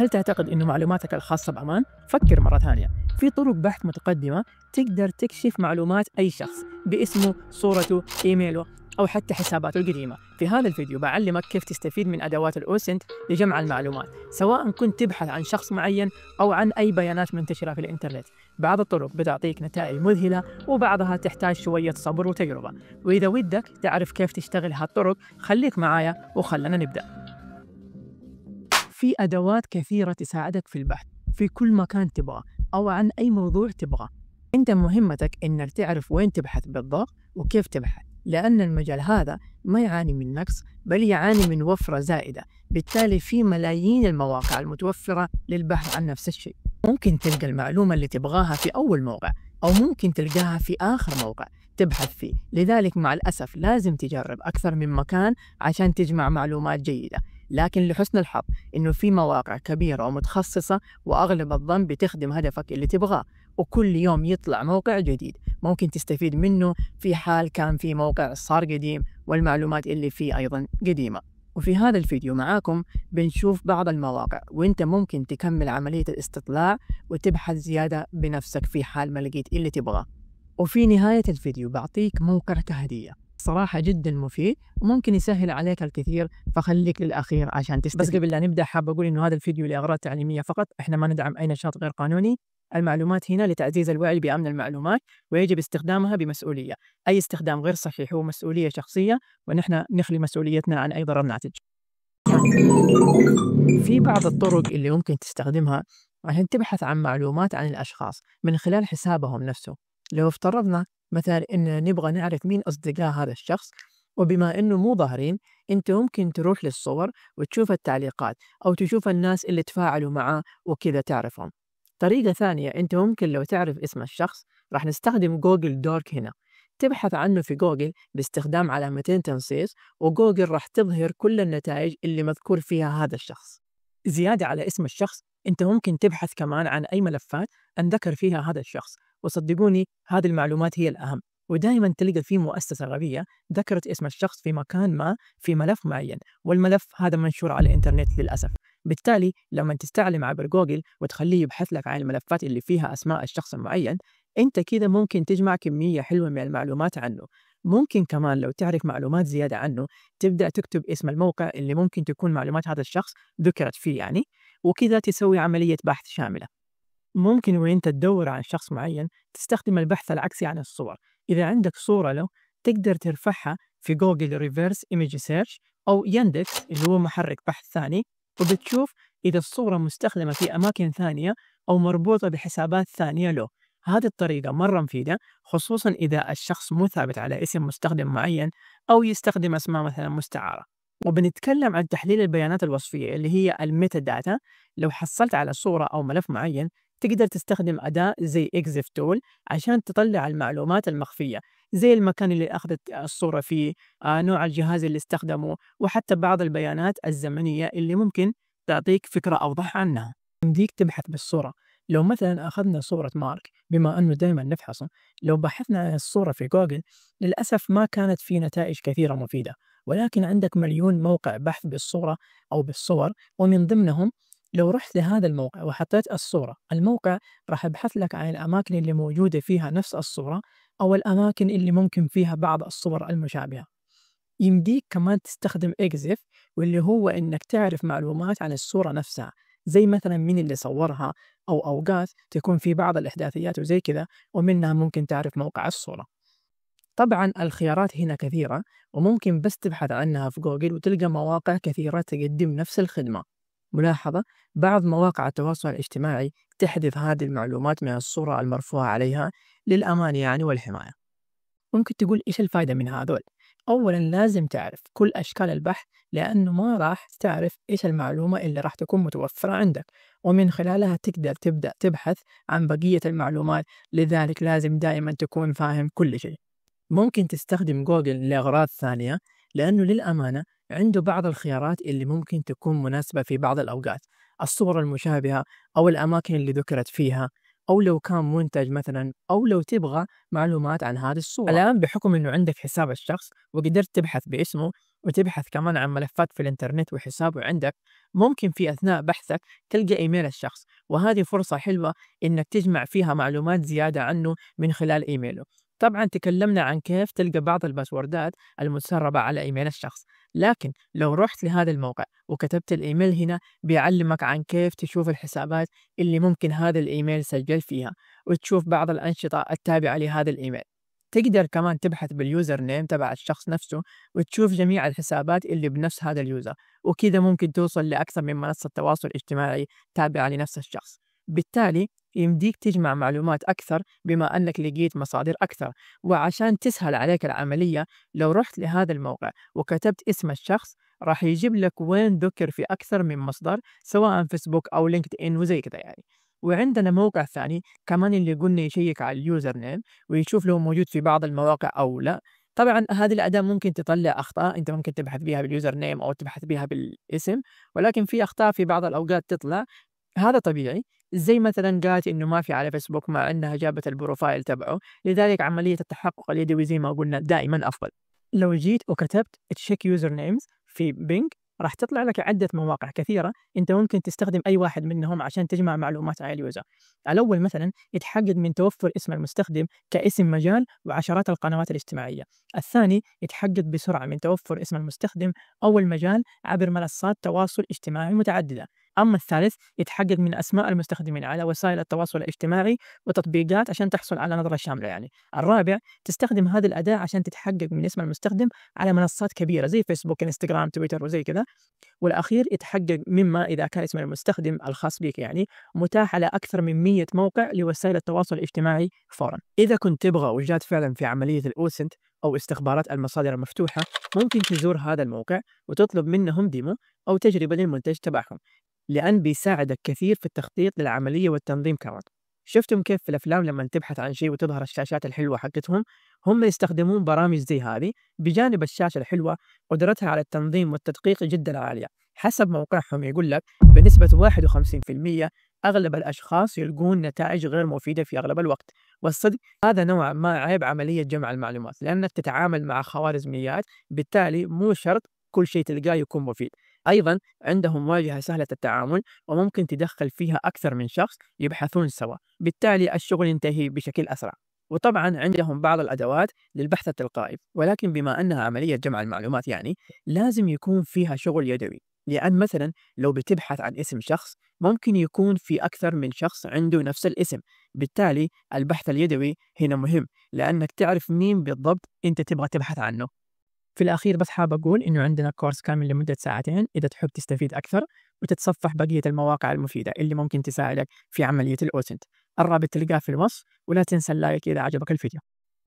هل تعتقد أن معلوماتك الخاصة بأمان؟ فكر مرة ثانية في طرق بحث متقدمة تقدر تكشف معلومات أي شخص باسمه، صورته، إيميله أو حتى حساباته القديمة في هذا الفيديو بعلمك كيف تستفيد من أدوات الأوسنت لجمع المعلومات سواء كنت تبحث عن شخص معين أو عن أي بيانات منتشرة في الإنترنت بعض الطرق بتعطيك نتائج مذهلة وبعضها تحتاج شوية صبر وتجربة وإذا ودك تعرف كيف تشتغل هالطرق خليك معايا وخلنا نبدأ في أدوات كثيرة تساعدك في البحث في كل مكان تبغى أو عن أي موضوع تبغى أنت مهمتك إنك تعرف وين تبحث بالضبط وكيف تبحث لأن المجال هذا ما يعاني من نقص بل يعاني من وفرة زائدة بالتالي في ملايين المواقع المتوفرة للبحث عن نفس الشيء ممكن تلقى المعلومة اللي تبغاها في أول موقع أو ممكن تلقاها في آخر موقع تبحث فيه لذلك مع الأسف لازم تجرب أكثر من مكان عشان تجمع معلومات جيدة لكن لحسن الحظ إنه في مواقع كبيرة ومتخصصة وأغلب الظن بتخدم هدفك اللي تبغاه وكل يوم يطلع موقع جديد ممكن تستفيد منه في حال كان في موقع صار قديم والمعلومات اللي فيه أيضا قديمة وفي هذا الفيديو معاكم بنشوف بعض المواقع وانت ممكن تكمل عملية الاستطلاع وتبحث زيادة بنفسك في حال ما لقيت اللي تبغاه وفي نهاية الفيديو بعطيك موقع كهدية صراحة جدا مفيد وممكن يسهل عليك الكثير فخليك للأخير عشان تستفيد بس قبل لا نبدأ حاب أقول إنه هذا الفيديو لأغراض تعليمية فقط إحنا ما ندعم أي نشاط غير قانوني المعلومات هنا لتعزيز الوعي بأمن المعلومات ويجب استخدامها بمسؤولية أي استخدام غير صحيح هو مسؤولية شخصية ونحن نخلي مسؤوليتنا عن أي ضرر ناتج في بعض الطرق اللي ممكن تستخدمها عشان تبحث عن معلومات عن الأشخاص من خلال حسابهم نفسه لو افترضنا مثلا ان نبغى نعرف مين اصدقاء هذا الشخص وبما انه مو ظاهرين انت ممكن تروح للصور وتشوف التعليقات او تشوف الناس اللي تفاعلوا معاه وكذا تعرفهم طريقة ثانية انت ممكن لو تعرف اسم الشخص راح نستخدم جوجل دورك هنا تبحث عنه في جوجل باستخدام علامتين تنصيص وجوجل راح تظهر كل النتائج اللي مذكور فيها هذا الشخص زيادة على اسم الشخص انت ممكن تبحث كمان عن اي ملفات انذكر فيها هذا الشخص وصدقوني هذه المعلومات هي الأهم ودائما تلقى في مؤسسة غبية ذكرت اسم الشخص في مكان ما في ملف معين والملف هذا منشور على الإنترنت للأسف بالتالي لما تستعلم عبر جوجل وتخليه يبحث لك عن الملفات اللي فيها أسماء الشخص المعين أنت كده ممكن تجمع كمية حلوة من المعلومات عنه ممكن كمان لو تعرف معلومات زيادة عنه تبدأ تكتب اسم الموقع اللي ممكن تكون معلومات هذا الشخص ذكرت فيه يعني وكذا تسوي عملية بحث شاملة ممكن وانت تدور عن شخص معين تستخدم البحث العكسي عن الصور اذا عندك صوره له تقدر ترفعها في جوجل ريفرس ايميج سيرش او يندكس اللي هو محرك بحث ثاني وبتشوف اذا الصوره مستخدمه في اماكن ثانيه او مربوطه بحسابات ثانيه له هذه الطريقة مرة مفيدة خصوصا إذا الشخص مو ثابت على اسم مستخدم معين أو يستخدم أسماء مثلا مستعارة وبنتكلم عن تحليل البيانات الوصفية اللي هي الميتا داتا لو حصلت على صورة أو ملف معين تقدر تستخدم أداة زي إكزيف تول عشان تطلع المعلومات المخفية زي المكان اللي أخذت الصورة فيه آه، نوع الجهاز اللي استخدمه وحتى بعض البيانات الزمنية اللي ممكن تعطيك فكرة أوضح عنها يمديك تبحث بالصورة لو مثلا أخذنا صورة مارك بما أنه دائما نفحصه لو بحثنا عن الصورة في جوجل للأسف ما كانت في نتائج كثيرة مفيدة ولكن عندك مليون موقع بحث بالصورة أو بالصور ومن ضمنهم لو رحت لهذا الموقع وحطيت الصورة الموقع راح يبحث لك عن الأماكن اللي موجودة فيها نفس الصورة أو الأماكن اللي ممكن فيها بعض الصور المشابهة يمديك كمان تستخدم إكزيف واللي هو إنك تعرف معلومات عن الصورة نفسها زي مثلا مين اللي صورها أو أوقات تكون في بعض الإحداثيات وزي كذا ومنها ممكن تعرف موقع الصورة طبعا الخيارات هنا كثيرة وممكن بس تبحث عنها في جوجل وتلقى مواقع كثيرة تقدم نفس الخدمة ملاحظة بعض مواقع التواصل الاجتماعي تحذف هذه المعلومات من الصورة المرفوعة عليها للأمان يعني والحماية ممكن تقول إيش الفائدة من هذول؟ أولا لازم تعرف كل أشكال البحث لأنه ما راح تعرف إيش المعلومة اللي راح تكون متوفرة عندك ومن خلالها تقدر تبدأ تبحث عن بقية المعلومات لذلك لازم دائما تكون فاهم كل شيء ممكن تستخدم جوجل لأغراض ثانية لأنه للأمانة عنده بعض الخيارات اللي ممكن تكون مناسبة في بعض الأوقات الصور المشابهة أو الأماكن اللي ذكرت فيها أو لو كان منتج مثلا أو لو تبغى معلومات عن هذه الصورة الآن بحكم أنه عندك حساب الشخص وقدرت تبحث باسمه وتبحث كمان عن ملفات في الإنترنت وحسابه عندك ممكن في أثناء بحثك تلقى إيميل الشخص وهذه فرصة حلوة إنك تجمع فيها معلومات زيادة عنه من خلال إيميله طبعا تكلمنا عن كيف تلقى بعض الباسوردات المتسربة على إيميل الشخص لكن لو رحت لهذا الموقع وكتبت الإيميل هنا بيعلمك عن كيف تشوف الحسابات اللي ممكن هذا الإيميل سجل فيها وتشوف بعض الأنشطة التابعة لهذا الإيميل تقدر كمان تبحث باليوزر نيم تبع الشخص نفسه وتشوف جميع الحسابات اللي بنفس هذا اليوزر وكذا ممكن توصل لأكثر من منصة تواصل اجتماعي تابعة لنفس الشخص بالتالي يمديك تجمع معلومات أكثر بما أنك لقيت مصادر أكثر وعشان تسهل عليك العملية لو رحت لهذا الموقع وكتبت اسم الشخص راح يجيب لك وين ذكر في أكثر من مصدر سواء فيسبوك أو لينكد إن وزي كذا يعني وعندنا موقع ثاني كمان اللي قلنا يشيك على اليوزر نيم ويشوف لو موجود في بعض المواقع أو لا طبعا هذه الاداه ممكن تطلع اخطاء انت ممكن تبحث بها باليوزر نيم او تبحث بها بالاسم ولكن في اخطاء في بعض الاوقات تطلع هذا طبيعي زي مثلا قالت انه ما في على فيسبوك مع انها جابت البروفايل تبعه لذلك عمليه التحقق اليدوي زي ما قلنا دائما افضل لو جيت وكتبت تشيك يوزر نيمز في بينج راح تطلع لك عدة مواقع كثيرة أنت ممكن تستخدم أي واحد منهم عشان تجمع معلومات عن اليوزر. الأول مثلا يتحقق من توفر اسم المستخدم كاسم مجال وعشرات القنوات الاجتماعية. الثاني يتحقق بسرعة من توفر اسم المستخدم أو المجال عبر منصات تواصل اجتماعي متعددة. أما الثالث يتحقق من أسماء المستخدمين على وسائل التواصل الاجتماعي وتطبيقات عشان تحصل على نظرة شاملة يعني الرابع تستخدم هذا الأداة عشان تتحقق من اسم المستخدم على منصات كبيرة زي فيسبوك انستغرام تويتر وزي كذا والأخير يتحقق مما إذا كان اسم المستخدم الخاص بك يعني متاح على أكثر من 100 موقع لوسائل التواصل الاجتماعي فورا إذا كنت تبغى وجات فعلا في عملية الأوسنت أو استخبارات المصادر المفتوحة ممكن تزور هذا الموقع وتطلب منهم ديمو أو تجربة للمنتج تبعهم لأن بيساعدك كثير في التخطيط للعملية والتنظيم كمان شفتم كيف في الأفلام لما تبحث عن شيء وتظهر الشاشات الحلوة حقتهم هم يستخدمون برامج زي هذه بجانب الشاشة الحلوة قدرتها على التنظيم والتدقيق جدا عالية حسب موقعهم يقول لك بنسبة 51% أغلب الأشخاص يلقون نتائج غير مفيدة في أغلب الوقت والصدق هذا نوعا ما عيب عملية جمع المعلومات لأنك تتعامل مع خوارزميات بالتالي مو شرط كل شيء تلقاه يكون مفيد أيضا عندهم واجهة سهلة التعامل وممكن تدخل فيها أكثر من شخص يبحثون سوا بالتالي الشغل ينتهي بشكل أسرع وطبعا عندهم بعض الادوات للبحث التلقائي ولكن بما انها عمليه جمع المعلومات يعني لازم يكون فيها شغل يدوي لان مثلا لو بتبحث عن اسم شخص ممكن يكون في اكثر من شخص عنده نفس الاسم بالتالي البحث اليدوي هنا مهم لانك تعرف مين بالضبط انت تبغى تبحث عنه في الأخير بس حاب أقول إنه عندنا كورس كامل لمدة ساعتين إذا تحب تستفيد أكثر وتتصفح بقية المواقع المفيدة اللي ممكن تساعدك في عملية الأوسنت الرابط تلقاه في الوصف ولا تنسى اللايك إذا عجبك الفيديو